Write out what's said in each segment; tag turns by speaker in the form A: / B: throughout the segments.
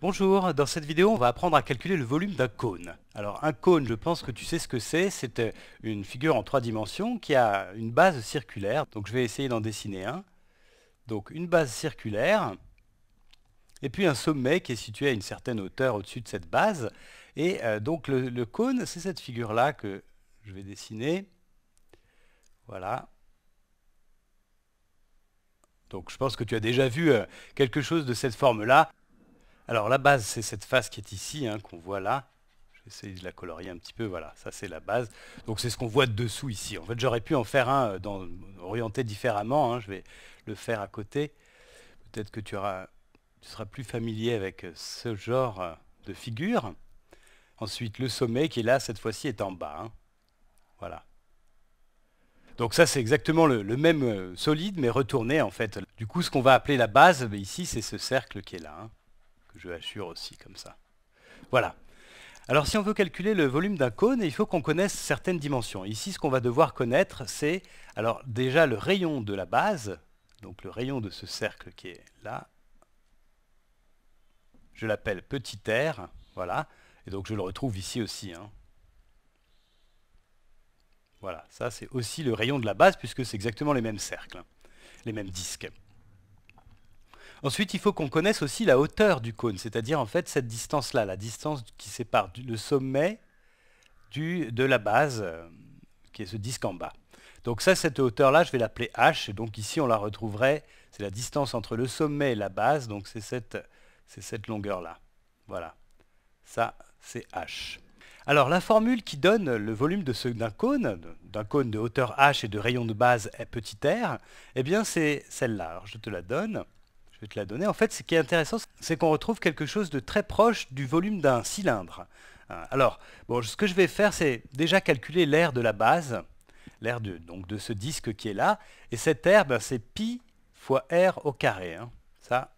A: Bonjour, dans cette vidéo on va apprendre à calculer le volume d'un cône. Alors un cône, je pense que tu sais ce que c'est, c'est euh, une figure en trois dimensions qui a une base circulaire, donc je vais essayer d'en dessiner un. Donc une base circulaire, et puis un sommet qui est situé à une certaine hauteur au-dessus de cette base, et euh, donc le cône, c'est cette figure-là que je vais dessiner. Voilà, donc je pense que tu as déjà vu euh, quelque chose de cette forme-là. Alors la base, c'est cette face qui est ici, hein, qu'on voit là. essayer de la colorier un petit peu, voilà, ça c'est la base. Donc c'est ce qu'on voit dessous ici. En fait, j'aurais pu en faire un euh, dans, orienté différemment, hein. je vais le faire à côté. Peut-être que tu, seras plus familier avec euh, ce genre euh, de figure. Ensuite, le sommet qui est là, cette fois-ci, est en bas. Hein. Voilà. Donc ça, c'est exactement le, même solide, mais retourné en fait. Du coup, ce qu'on va appeler la base, ben, ici, c'est ce cercle qui est là je assure aussi comme ça. Voilà. Alors si on veut calculer le volume d'un cône, il faut qu'on connaisse certaines dimensions. Ici, ce qu'on va devoir connaître, c'est alors déjà le rayon de la base, donc le rayon de ce cercle qui est là. Je l'appelle petit r, voilà. Et donc je le retrouve ici aussi. Hein. Voilà, ça c'est aussi le rayon de la base puisque c'est exactement les mêmes cercles, hein, les mêmes disques. Ensuite, il faut qu'on connaisse aussi la hauteur du cône, c'est-à-dire en fait cette distance-là, la distance qui sépare le sommet de la base, euh, qui est ce disque en bas. Donc ça, cette hauteur-là, je vais l'appeler h, et donc ici, on la retrouverait, c'est la distance entre le sommet et la base, donc c'est cette, longueur-là. Voilà, ça, c'est h. Alors la formule qui donne le volume d'un cône, d'un cône de hauteur h et de rayon de base r, eh bien c'est celle-là. je te la donne je vais te la donner. En fait, ce qui est intéressant, c'est qu'on retrouve quelque chose de très proche du volume d'un cylindre. Hein, alors, bon, ce que je vais faire, c'est déjà calculer l'air de la base, l'air de, donc de ce disque qui est là. Et cet air, ben, c'est pi fois r au carré. Hein. Ça,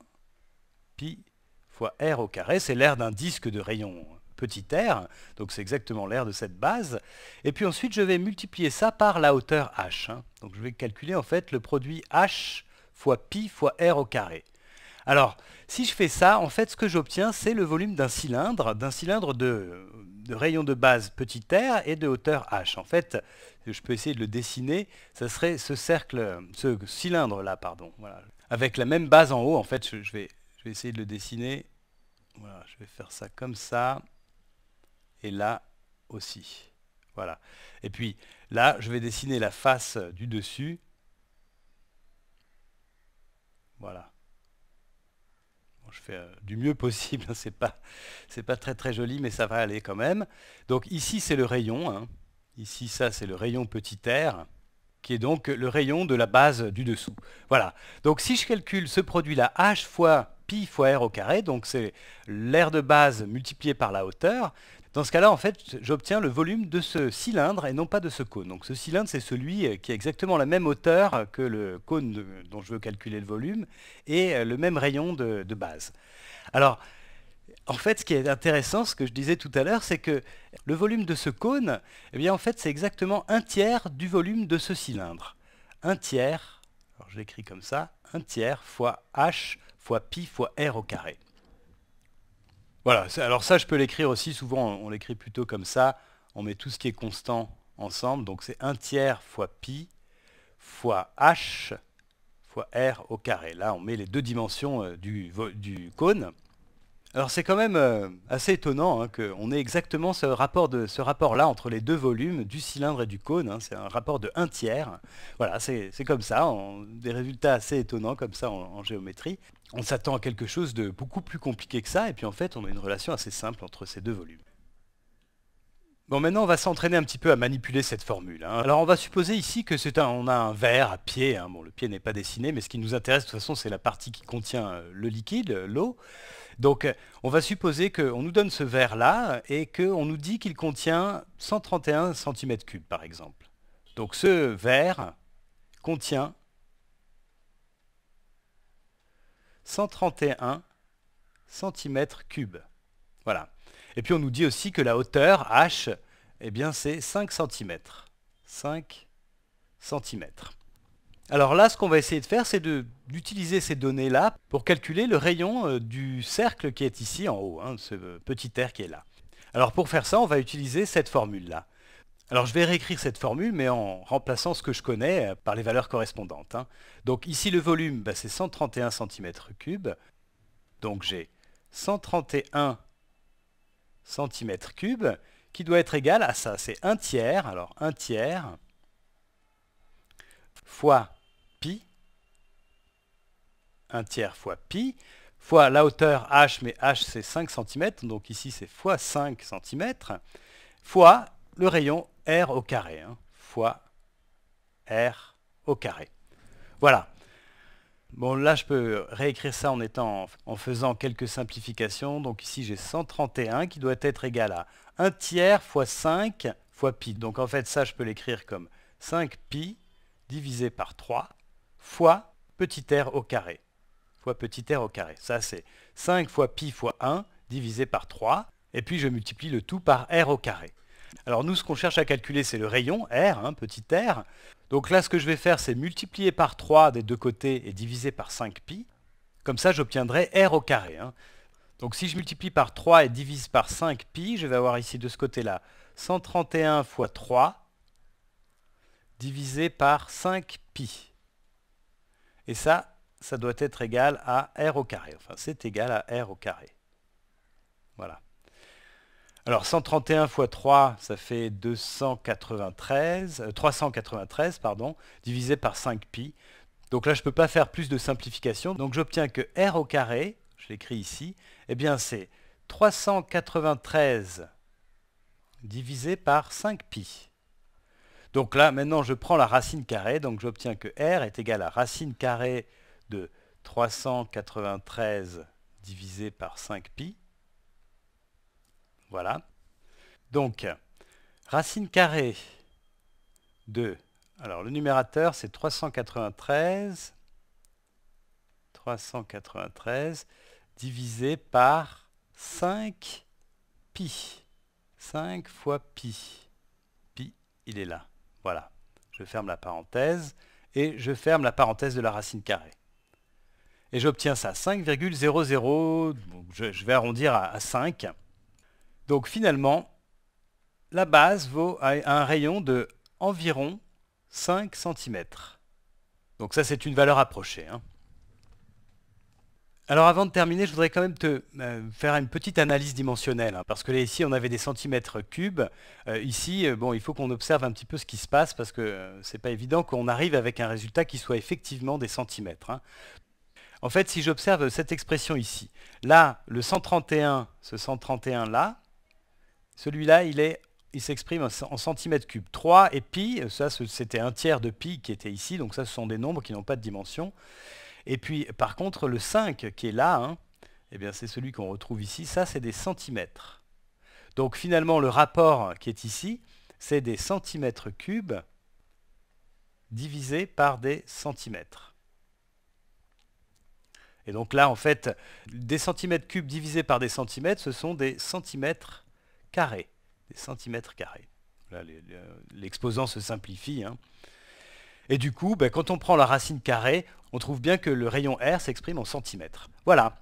A: pi fois r au carré, c'est l'air d'un disque de rayon petit r. Donc c'est exactement l'air de cette base. Et puis ensuite, je vais multiplier ça par la hauteur h. Hein. Donc je vais calculer en fait le produit h fois pi fois r au carré. Alors, si je fais ça, en fait, ce que j'obtiens, c'est le volume d'un cylindre, d'un cylindre de, rayon de base petit r et de hauteur h. En fait, je peux essayer de le dessiner, ça serait ce cercle, ce cylindre-là, pardon. Voilà. Avec la même base en haut, en fait, je, vais, je vais essayer de le dessiner. Voilà, je vais faire ça comme ça. Et là aussi. Voilà. Et puis là, je vais dessiner la face du dessus. Voilà je fais euh, du mieux possible, hein, c'est pas, pas très très joli, mais ça va aller quand même. Donc ici c'est le rayon, hein. ici ça c'est le rayon petit r, qui est donc le rayon de la base du dessous. Voilà, donc si je calcule ce produit-là, h fois pi fois r au carré, donc c'est l'aire de base multipliée par la hauteur, dans ce cas-là, en fait, j'obtiens le volume de ce cylindre et non pas de ce cône. Donc ce cylindre, c'est celui euh, qui a exactement la même hauteur que le cône dont je veux calculer le volume et euh, le même rayon de, base. Alors, en fait, ce qui est intéressant, ce que je disais tout à l'heure, c'est que le volume de ce cône, eh bien, en fait, c'est exactement un tiers du volume de ce cylindre. Un tiers, alors je l'écris comme ça, un tiers fois h fois pi fois r au carré. Voilà, alors ça je peux l'écrire aussi, souvent on, l'écrit plutôt comme ça, on met tout ce qui est constant ensemble, donc c'est 1 tiers fois pi fois h fois r au carré. Là on met les deux dimensions euh, du, cône. Alors c'est quand même euh, assez étonnant hein, qu'on ait exactement ce rapport-là entre les deux volumes, du cylindre et du cône, hein. c'est un rapport de 1 tiers. Voilà, c'est comme ça, des résultats assez étonnants comme ça en géométrie on s'attend à quelque chose de beaucoup plus compliqué que ça, et puis en fait, on a une relation assez simple entre ces deux volumes. Bon, maintenant, on va s'entraîner un petit peu à manipuler cette formule. Hein. Alors, on va supposer ici que c'est on a un verre à pied. Hein. Bon, le pied n'est pas dessiné, mais ce qui nous intéresse, de toute façon, c'est la partie qui contient euh, le liquide, l'eau. Donc, euh, on va supposer qu'on nous donne ce verre-là et qu'on nous dit qu'il contient 131 cm3, par exemple. Donc, ce verre contient 131 cm3. Voilà. Et puis on nous dit aussi que la hauteur h, eh bien c'est 5 cm. 5 cm. Alors là, ce qu'on va essayer de faire, c'est d'utiliser ces données-là pour calculer le rayon euh, du cercle qui est ici en haut, hein, ce euh, petit r qui est là. Alors pour faire ça, on va utiliser cette formule-là. Alors je vais réécrire cette formule, mais en remplaçant ce que je connais euh, par les valeurs correspondantes. Hein. Donc ici le volume, bah, c'est 131 cm3. Donc j'ai 131 cm3 qui doit être égal à ça. C'est 1 tiers, alors 1 tiers fois pi, 1 tiers fois pi, fois la hauteur h, mais h c'est 5 cm, donc ici c'est fois 5 cm, fois le rayon r au carré, hein. fois r au carré. Voilà. Bon, là, je peux réécrire ça en, étant, en faisant quelques simplifications. Donc ici, j'ai 131 qui doit être égal à 1 tiers fois 5 fois pi. Donc en fait, ça, je peux l'écrire comme 5 pi divisé par 3 fois petit r au carré. Fois petit r au carré. Ça, c'est 5 fois pi fois 1 divisé par 3. Et puis, je multiplie le tout par r au carré. Alors nous, ce qu'on cherche à calculer, c'est le rayon R, hein, petit r. Donc là, ce que je vais faire, c'est multiplier par 3 des deux côtés et diviser par 5pi. Comme ça, j'obtiendrai R au carré. Hein. Donc si je multiplie par 3 et divise par 5pi, je vais avoir ici de ce côté-là 131 fois 3 divisé par 5pi. Et ça, ça doit être égal à R au carré. Enfin, c'est égal à R au carré. Voilà. Alors 131 fois 3, ça fait 393, euh, pardon, divisé par 5pi. Donc là, je ne peux pas faire plus de simplification. Donc j'obtiens que r au carré, je l'écris ici, eh bien c'est 393 divisé par 5pi. Donc là, maintenant, je prends la racine carrée, donc j'obtiens que r est égal à racine carrée de 393 divisé par 5pi. Voilà. Donc, racine carrée de... Alors, le numérateur, c'est 393. 393 divisé par 5 pi. 5 fois pi. Pi, il est là. Voilà. Je ferme la parenthèse et je ferme la parenthèse de la racine carrée. Et j'obtiens ça, 5,00. Je, vais arrondir à 5. Donc finalement, la base vaut un rayon de environ 5 cm. Donc ça, c'est une valeur approchée. Hein. Alors avant de terminer, je voudrais quand même te euh, faire une petite analyse dimensionnelle, hein, parce que là, ici on avait des centimètres cubes. Euh, ici, euh, bon, il faut qu'on observe un petit peu ce qui se passe, parce que c'est pas évident qu'on arrive avec un résultat qui soit effectivement des centimètres. Hein. En fait, si j'observe cette expression ici, là, le 131, ce 131 là, celui-là, il est il s'exprime en centimètres cubes. 3 et pi, ça c'était un tiers de pi qui était ici, donc ça ce sont des nombres qui n'ont pas de dimension. Et puis par contre le 5 qui est là, hein, eh bien c'est celui qu'on retrouve ici, ça c'est des centimètres. Donc finalement le rapport qui est ici, c'est des centimètres cubes divisés par des centimètres. Et donc là en fait, des centimètres cubes divisés par des centimètres, ce sont des centimètres carrés, des centimètres carrés. L'exposant se simplifie. Hein. Et du coup, ben, quand on prend la racine carrée, on trouve bien que le rayon R s'exprime en centimètres. Voilà,